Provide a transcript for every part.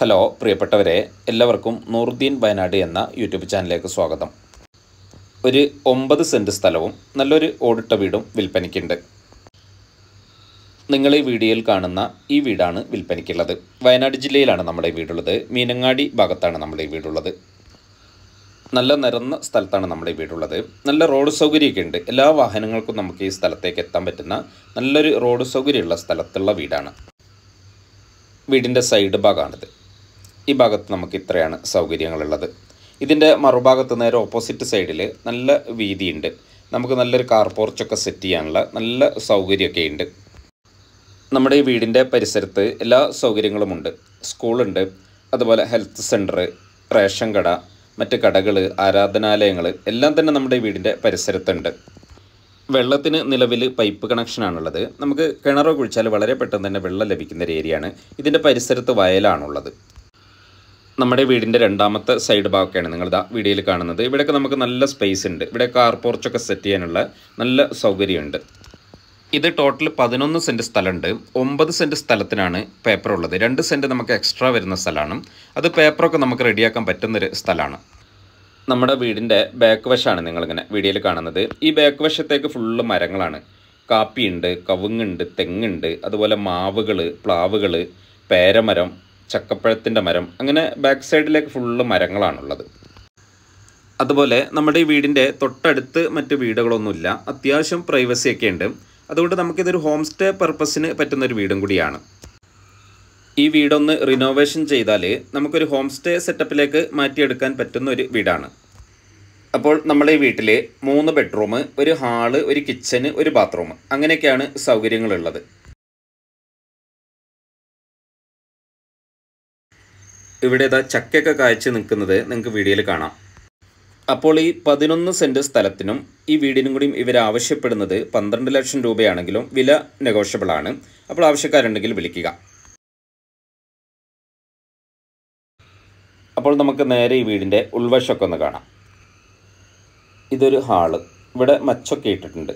hello പ്രിയപ്പെട്ടവരെ എല്ലാവർക്കും നൂറുദ്ദീൻ വയനാട് എന്ന യൂട്യൂബ് ചാനലിലേക്ക് സ്വാഗതം ഒരു ഒമ്പത് സെൻറ്റ് സ്ഥലവും നല്ലൊരു ഓടിട്ട വീടും വിൽപ്പനയ്ക്കുണ്ട് നിങ്ങൾ ഈ വീഡിയോയിൽ കാണുന്ന ഈ വീടാണ് വിൽപ്പനയ്ക്കുള്ളത് വയനാട് ജില്ലയിലാണ് നമ്മുടെ വീടുള്ളത് മീനങ്ങാടി ഭാഗത്താണ് നമ്മുടെ ഈ വീടുള്ളത് നല്ല നിരന്ന സ്ഥലത്താണ് നമ്മുടെ ഈ വീടുള്ളത് നല്ല റോഡ് സൗകര്യമൊക്കെ ഉണ്ട് എല്ലാ വാഹനങ്ങൾക്കും നമുക്ക് ഈ സ്ഥലത്തേക്ക് എത്താൻ പറ്റുന്ന നല്ലൊരു റോഡ് സൗകര്യമുള്ള സ്ഥലത്തുള്ള വീടാണ് വീടിൻ്റെ സൈഡ് ഭാഗമാണിത് ഈ ഭാഗത്ത് നമുക്ക് ഇത്രയാണ് സൗകര്യങ്ങളുള്ളത് ഇതിൻ്റെ മറുഭാഗത്ത് നേരെ ഓപ്പോസിറ്റ് സൈഡിൽ നല്ല വീതിയുണ്ട് നമുക്ക് നല്ലൊരു കാർ പോർച്ചൊക്കെ സെറ്റ് ചെയ്യാനുള്ള നല്ല സൗകര്യമൊക്കെ ഉണ്ട് നമ്മുടെ ഈ വീടിൻ്റെ പരിസരത്ത് എല്ലാ സൗകര്യങ്ങളുമുണ്ട് സ്കൂളുണ്ട് അതുപോലെ ഹെൽത്ത് സെൻറ്റർ റേഷൻ കട മറ്റ് കടകൾ ആരാധനാലയങ്ങൾ എല്ലാം തന്നെ നമ്മുടെ ഈ വീടിൻ്റെ പരിസരത്തുണ്ട് വെള്ളത്തിന് നിലവിൽ പൈപ്പ് കണക്ഷനാണുള്ളത് നമുക്ക് കിണറോ കുഴിച്ചാൽ വളരെ പെട്ടെന്ന് തന്നെ വെള്ളം ലഭിക്കുന്ന ഒരു ഏരിയയാണ് ഇതിൻ്റെ പരിസരത്ത് വയലാണുള്ളത് നമ്മുടെ വീടിൻ്റെ രണ്ടാമത്തെ സൈഡ് ഭാഗമൊക്കെയാണ് നിങ്ങളിതാ വീഡിയോയിൽ കാണുന്നത് ഇവിടെയൊക്കെ നമുക്ക് നല്ല സ്പേസ് ഉണ്ട് ഇവിടെ കാർ പോർച്ചൊക്കെ സെറ്റ് ചെയ്യാനുള്ള നല്ല സൗകര്യമുണ്ട് ഇത് ടോട്ടൽ പതിനൊന്ന് സെൻറ്റ് സ്ഥലമുണ്ട് ഒമ്പത് സെൻറ്റ് സ്ഥലത്തിനാണ് പേപ്പർ ഉള്ളത് രണ്ട് സെൻറ്റ് നമുക്ക് എക്സ്ട്രാ വരുന്ന സ്ഥലമാണ് അത് പേപ്പറൊക്കെ നമുക്ക് റെഡിയാക്കാൻ പറ്റുന്നൊരു സ്ഥലമാണ് നമ്മുടെ വീടിൻ്റെ ബാക്ക് വശമാണ് നിങ്ങളിങ്ങനെ വീഡിയോയിൽ കാണുന്നത് ഈ ബാക്ക് വശത്തേക്ക് ഫുള്ള് മരങ്ങളാണ് കാപ്പിയുണ്ട് കവുങ്ങുണ്ട് തെങ്ങുണ്ട് അതുപോലെ മാവുകൾ പ്ലാവുകൾ പേരമരം ചക്കപ്പഴത്തിൻ്റെ മരം അങ്ങനെ ബാക്ക് സൈഡിലേക്ക് ഫുള്ള് മരങ്ങളാണുള്ളത് അതുപോലെ നമ്മുടെ ഈ വീടിൻ്റെ തൊട്ടടുത്ത് മറ്റ് വീടുകളൊന്നുമില്ല അത്യാവശ്യം പ്രൈവസിയൊക്കെ ഉണ്ട് അതുകൊണ്ട് നമുക്കിതൊരു ഹോം സ്റ്റേ പർപ്പസിന് പറ്റുന്നൊരു വീടും കൂടിയാണ് ഈ വീടൊന്ന് റിനോവേഷൻ ചെയ്താൽ നമുക്കൊരു ഹോം സ്റ്റേ സെറ്റപ്പിലേക്ക് മാറ്റിയെടുക്കാൻ പറ്റുന്ന ഒരു വീടാണ് അപ്പോൾ നമ്മുടെ ഈ വീട്ടിൽ മൂന്ന് ബെഡ്റൂം ഒരു ഹാള് ഒരു കിച്ചന് ഒരു ബാത്റൂം അങ്ങനെയൊക്കെയാണ് സൗകര്യങ്ങളുള്ളത് ഇവിടെ ഇതാ ചക്കയൊക്കെ കായ്ച്ച് നിൽക്കുന്നത് നിങ്ങൾക്ക് വീഡിയോയിൽ കാണാം അപ്പോൾ ഈ പതിനൊന്ന് സെൻറ്റ് സ്ഥലത്തിനും ഈ വീടിനും കൂടിയും ഇവർ ആവശ്യപ്പെടുന്നത് പന്ത്രണ്ട് ലക്ഷം രൂപയാണെങ്കിലും വില നെഗോഷ്യബിൾ ആണ് അപ്പോൾ ആവശ്യക്കാരുണ്ടെങ്കിൽ വിളിക്കുക അപ്പോൾ നമുക്ക് നേരെ ഈ വീടിൻ്റെ ഉൾവശമൊക്കെ ഒന്ന് കാണാം ഇതൊരു ഹാള് ഇവിടെ മച്ചൊക്കെ ഇട്ടിട്ടുണ്ട്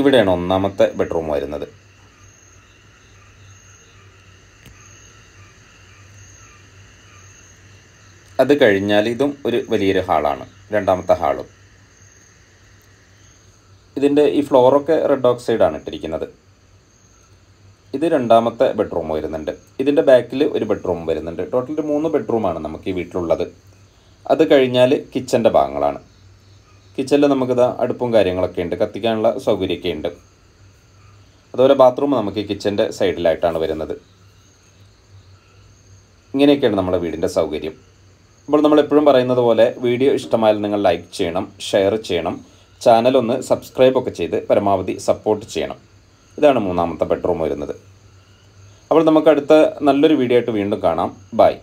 ഇവിടെയാണ് ഒന്നാമത്തെ ബെഡ്റൂം വരുന്നത് അത് കഴിഞ്ഞാൽ ഇതും ഒരു വലിയൊരു ഹാളാണ് രണ്ടാമത്തെ ഹാളും ഇതിൻ്റെ ഈ ഫ്ലോറൊക്കെ റെഡ് ഓക്സൈഡാണ് ഇട്ടിരിക്കുന്നത് ഇത് രണ്ടാമത്തെ ബെഡ്റൂം വരുന്നുണ്ട് ഇതിൻ്റെ ബാക്കിൽ ഒരു ബെഡ്റൂം വരുന്നുണ്ട് ടോട്ടൽ മൂന്ന് ബെഡ്റൂമാണ് നമുക്ക് ഈ വീട്ടിലുള്ളത് അത് കഴിഞ്ഞാൽ കിച്ചൻ്റെ ഭാഗങ്ങളാണ് കിച്ചണിൽ നമുക്കിതാ അടുപ്പും കാര്യങ്ങളൊക്കെ ഉണ്ട് കത്തിക്കാനുള്ള സൗകര്യമൊക്കെ ഉണ്ട് അതുപോലെ ബാത്റൂം നമുക്ക് കിച്ചൻ്റെ സൈഡിലായിട്ടാണ് വരുന്നത് ഇങ്ങനെയൊക്കെയാണ് നമ്മുടെ വീടിൻ്റെ സൗകര്യം അപ്പോൾ നമ്മൾ എപ്പോഴും പറയുന്നത് പോലെ വീഡിയോ ഇഷ്ടമായാലും നിങ്ങൾ ലൈക്ക് ചെയ്യണം ഷെയർ ചെയ്യണം ചാനൽ ഒന്ന് സബ്സ്ക്രൈബ് ഒക്കെ ചെയ്ത് പരമാവധി സപ്പോർട്ട് ചെയ്യണം ഇതാണ് മൂന്നാമത്തെ ബെഡ്റൂം വരുന്നത് അപ്പോൾ നമുക്ക് അടുത്ത നല്ലൊരു വീഡിയോ ആയിട്ട് വീണ്ടും കാണാം ബൈ